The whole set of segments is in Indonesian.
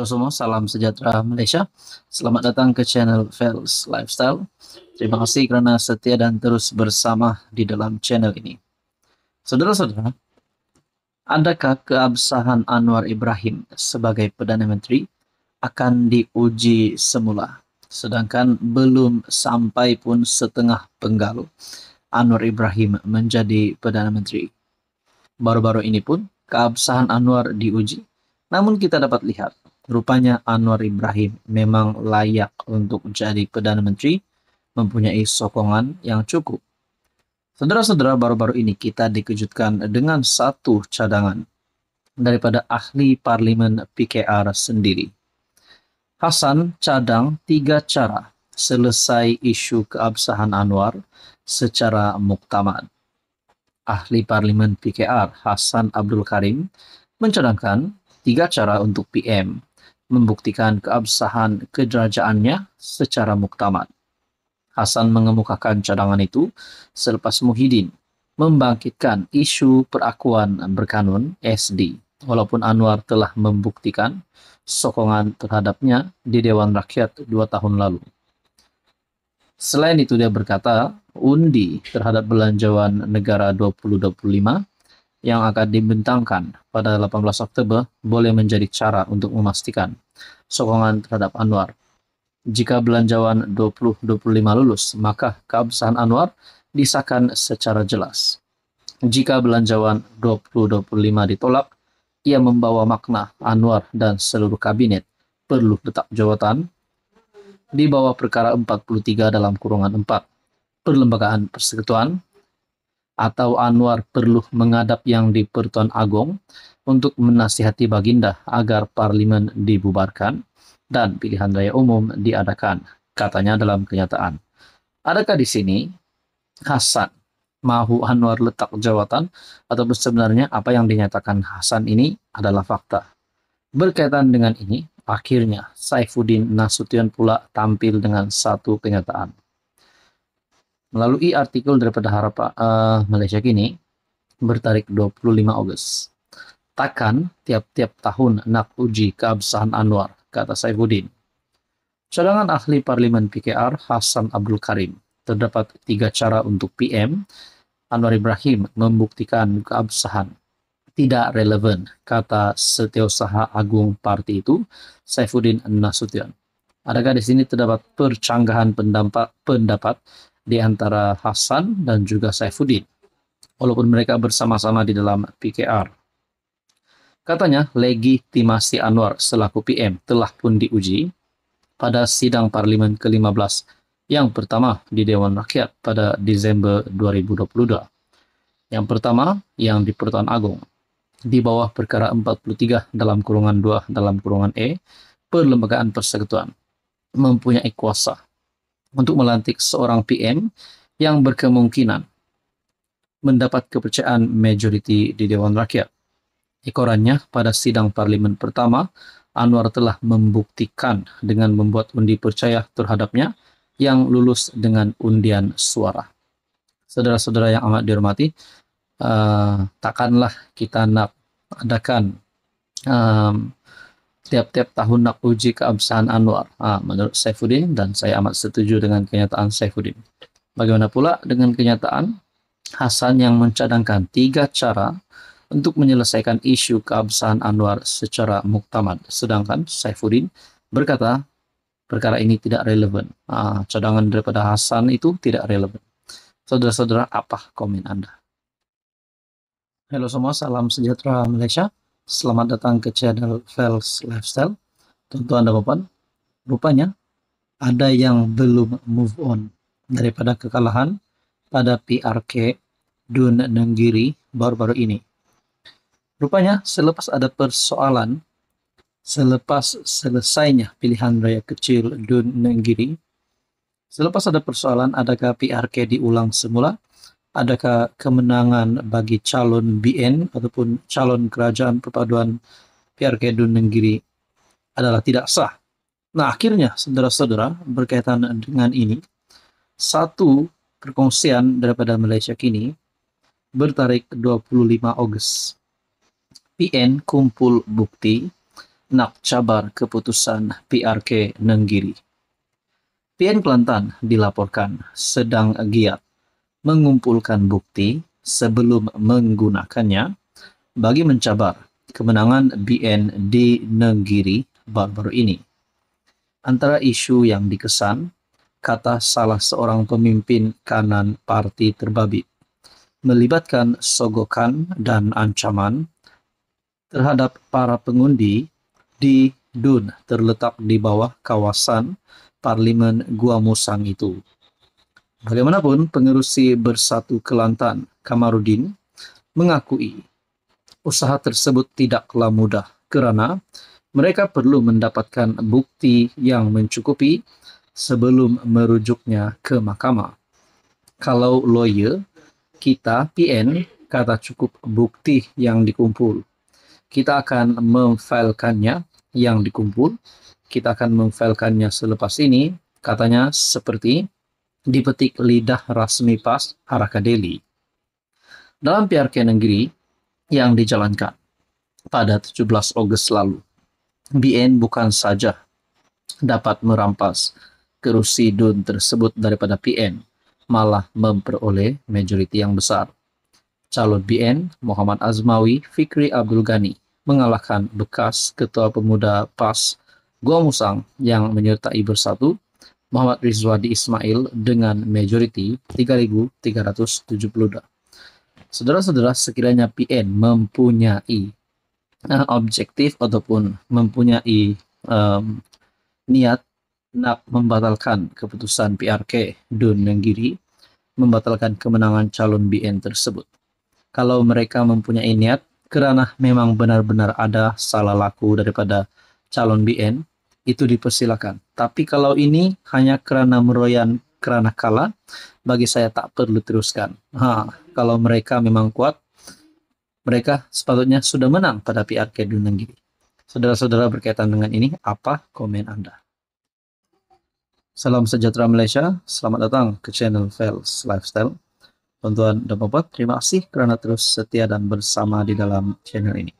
Halo semua, salam sejahtera Malaysia. Selamat datang ke channel Fels Lifestyle. Terima kasih kerana setia dan terus bersama di dalam channel ini. Saudara-saudara, adakah keabsahan Anwar Ibrahim sebagai Perdana Menteri akan diuji semula? Sedangkan belum sampai pun setengah penggalu, Anwar Ibrahim menjadi Perdana Menteri. Baru-baru ini pun keabsahan Anwar diuji. Namun kita dapat lihat Rupanya Anwar Ibrahim memang layak untuk jadi Perdana Menteri, mempunyai sokongan yang cukup. Saudara-saudara, baru-baru ini kita dikejutkan dengan satu cadangan daripada ahli parlimen PKR sendiri. Hasan cadang tiga cara selesai isu keabsahan Anwar secara muktamad. Ahli parlimen PKR Hasan Abdul Karim mencadangkan tiga cara untuk PM membuktikan keabsahan kederajaannya secara muktamad. Hasan mengemukakan cadangan itu selepas Muhyiddin membangkitkan isu perakuan berkanun SD. Walaupun Anwar telah membuktikan sokongan terhadapnya di Dewan Rakyat dua tahun lalu. Selain itu dia berkata, undi terhadap belanjawan negara 2025 yang akan dibentangkan pada 18 Oktober boleh menjadi cara untuk memastikan sokongan terhadap Anwar. Jika belanjawan 2025 lulus, maka keabsahan Anwar disahkan secara jelas. Jika belanjawan 2025 ditolak, ia membawa makna Anwar dan seluruh kabinet perlu tetap jawatan di bawah perkara 43 dalam kurungan 4 Perlembagaan Persekutuan atau Anwar perlu menghadap yang di Pertuan Agong untuk menasihati Baginda agar parlimen dibubarkan dan pilihan raya umum diadakan, katanya dalam kenyataan. Adakah di sini Hasan Mahu Anwar letak jawatan atau sebenarnya apa yang dinyatakan Hasan ini adalah fakta? Berkaitan dengan ini, akhirnya Saifuddin Nasution pula tampil dengan satu kenyataan melalui artikel daripada harapan uh, eh, Malaysia kini bertarik 25 Ogos. Takkan tiap-tiap tahun nak uji keabsahan Anwar, kata Saifuddin. Cadangan ahli parlimen PKR Hasan Abdul Karim, terdapat tiga cara untuk PM Anwar Ibrahim membuktikan keabsahan. Tidak relevan, kata Setiausaha Agung Parti itu, Saifuddin Nasution. Adakah di sini terdapat percanggahan pendapat di antara Hasan dan juga Saifuddin. Walaupun mereka bersama-sama di dalam PKR. Katanya, legitimasi Anwar selaku PM telah pun diuji pada sidang parlimen ke-15 yang pertama di Dewan Rakyat pada Desember 2022. Yang pertama yang di Pertuan Agong di bawah perkara 43 dalam kurungan 2 dalam kurungan E Perlembagaan Persekutuan mempunyai kuasa untuk melantik seorang PM yang berkemungkinan mendapat kepercayaan majoriti di Dewan Rakyat. Ekorannya, pada sidang parlimen pertama, Anwar telah membuktikan dengan membuat undi percaya terhadapnya yang lulus dengan undian suara. Saudara-saudara yang amat dihormati, uh, takkanlah kita nak adakan um, tiap-tiap tahun nak uji keabsahan Anwar. Ah, menurut Saifuddin dan saya amat setuju dengan kenyataan Saifuddin. Bagaimana pula dengan kenyataan Hasan yang mencadangkan tiga cara untuk menyelesaikan isu keabsahan Anwar secara muktamad. Sedangkan Saifuddin berkata perkara ini tidak relevan. Ah, cadangan daripada Hasan itu tidak relevan. Saudara-saudara, apa komen Anda? Halo semua, salam sejahtera Malaysia. Selamat datang ke channel Fels Lifestyle. Tentu Anda papan, rupanya ada yang belum move on daripada kekalahan pada PRK Dun Nenggiri baru-baru ini. Rupanya selepas ada persoalan, selepas selesainya pilihan raya kecil Dun Nenggiri, selepas ada persoalan adakah PRK diulang semula adakah kemenangan bagi calon BN ataupun calon kerajaan perpaduan PRK Dun Negeri adalah tidak sah. Nah, akhirnya saudara-saudara berkaitan dengan ini, satu perkongsian daripada Malaysia kini bertarik 25 Ogos. PN kumpul bukti nak cabar keputusan PRK Nenggiri. PN Kelantan dilaporkan sedang giat mengumpulkan bukti sebelum menggunakannya bagi mencabar kemenangan BN di Negeri baru-baru ini. Antara isu yang dikesan, kata salah seorang pemimpin kanan parti terbabit, melibatkan sogokan dan ancaman terhadap para pengundi di Dun terletak di bawah kawasan Parlimen Gua Musang itu. Bagaimanapun, pengerusi Bersatu Kelantan, Kamarudin, mengakui usaha tersebut tidaklah mudah kerana mereka perlu mendapatkan bukti yang mencukupi sebelum merujuknya ke mahkamah. Kalau lawyer, kita PN kata cukup bukti yang dikumpul. Kita akan memfailkannya yang dikumpul. Kita akan memfailkannya selepas ini, katanya seperti dipetik lidah rasmi pas Delhi, dalam PRK negeri yang dijalankan pada 17 Agustus lalu. BN bukan saja dapat merampas kerusi DUN tersebut daripada PN, malah memperoleh majoriti yang besar. Calon BN Muhammad Azmawi Fikri Abdul Ghani mengalahkan bekas Ketua Pemuda PAS Gua Musang yang menyertai bersatu Muhammad Rizwadi Ismail dengan majority 3.372. Saudara-saudara, sekiranya PN mempunyai uh, objektif ataupun mempunyai um, niat nak membatalkan keputusan PRK Dun Nenggiri membatalkan kemenangan calon BN tersebut. Kalau mereka mempunyai niat, kerana memang benar-benar ada salah laku daripada calon BN, itu dipersilakan. Tapi kalau ini hanya kerana meroyan kerana kalah, bagi saya tak perlu teruskan. Ha, kalau mereka memang kuat, mereka sepatutnya sudah menang pada pihak Kedunang Saudara-saudara berkaitan dengan ini, apa komen Anda? Salam sejahtera Malaysia, selamat datang ke channel Fels Lifestyle. Tuan-tuan dan puan terima kasih kerana terus setia dan bersama di dalam channel ini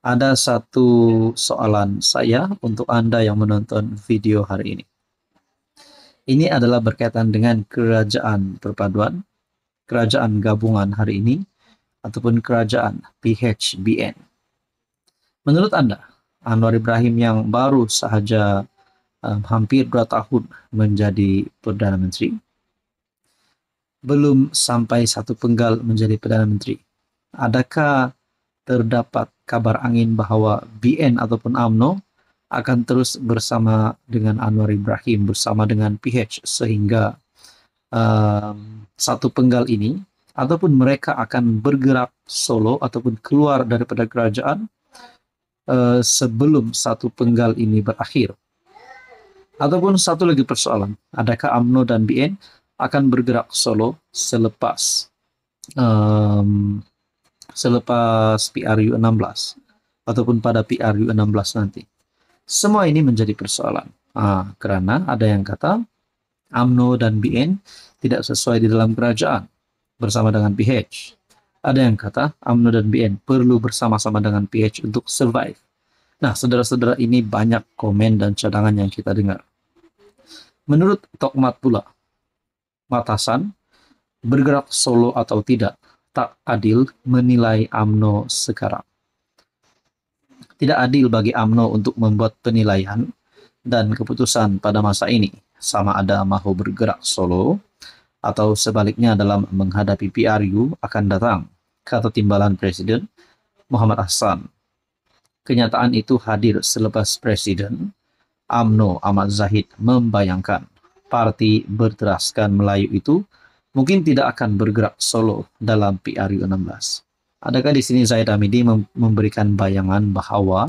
ada satu soalan saya untuk Anda yang menonton video hari ini. Ini adalah berkaitan dengan kerajaan perpaduan, kerajaan gabungan hari ini, ataupun kerajaan PHBN. Menurut Anda, Anwar Ibrahim yang baru sahaja um, hampir dua tahun menjadi Perdana Menteri, belum sampai satu penggal menjadi Perdana Menteri, adakah terdapat kabar angin bahwa BN ataupun AMNO akan terus bersama dengan Anwar Ibrahim, bersama dengan PH, sehingga um, satu penggal ini, ataupun mereka akan bergerak solo ataupun keluar daripada kerajaan uh, sebelum satu penggal ini berakhir. Ataupun satu lagi persoalan, adakah AMNO dan BN akan bergerak solo selepas um, selepas PRU16 ataupun pada PRU16 nanti. Semua ini menjadi persoalan. Ah, karena ada yang kata AMNO dan BN tidak sesuai di dalam kerajaan bersama dengan PH. Ada yang kata AMNO dan BN perlu bersama-sama dengan PH untuk survive. Nah, saudara-saudara ini banyak komen dan cadangan yang kita dengar. Menurut Tokmat pula, Matasan bergerak solo atau tidak tak adil menilai AMNO sekarang. Tidak adil bagi AMNO untuk membuat penilaian dan keputusan pada masa ini, sama ada mahu bergerak solo atau sebaliknya dalam menghadapi PRU akan datang, kata timbalan Presiden Muhammad Hasan. Kenyataan itu hadir selepas Presiden AMNO Ahmad Zahid membayangkan parti berteraskan Melayu itu mungkin tidak akan bergerak solo dalam PRU 16. Adakah di sini Zaid Amidi memberikan bayangan bahwa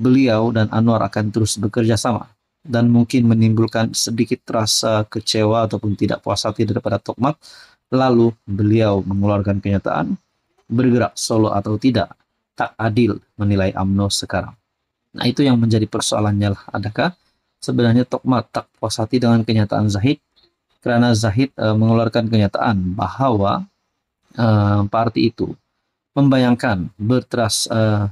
beliau dan Anwar akan terus bekerja sama dan mungkin menimbulkan sedikit rasa kecewa ataupun tidak puas hati daripada Tokmat lalu beliau mengeluarkan kenyataan bergerak solo atau tidak tak adil menilai AMNO sekarang. Nah itu yang menjadi persoalannya lah adakah sebenarnya Tokmat tak puas hati dengan kenyataan Zahid karena Zahid uh, mengeluarkan kenyataan bahwa uh, eh, parti itu membayangkan berteras eh,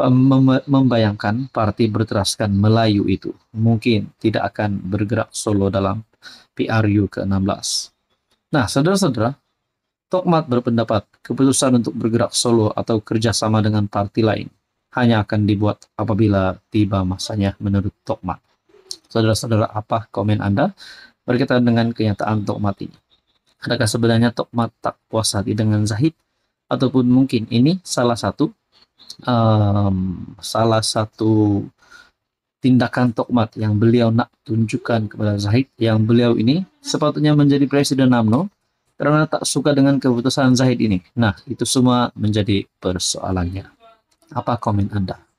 mem membayangkan parti berteraskan Melayu itu mungkin tidak akan bergerak solo dalam PRU ke-16. Nah, saudara-saudara, Tokmat berpendapat keputusan untuk bergerak solo atau kerjasama dengan parti lain hanya akan dibuat apabila tiba masanya menurut Tokmat. Saudara-saudara, apa komen Anda? berkaitan dengan kenyataan tokmat ini. Adakah sebenarnya tokmat tak puas hati dengan zahid? Ataupun mungkin ini salah satu um, salah satu tindakan tokmat yang beliau nak tunjukkan kepada Zahid yang beliau ini sepatutnya menjadi presiden AMNO karena tak suka dengan keputusan Zahid ini. Nah, itu semua menjadi persoalannya. Apa komen Anda?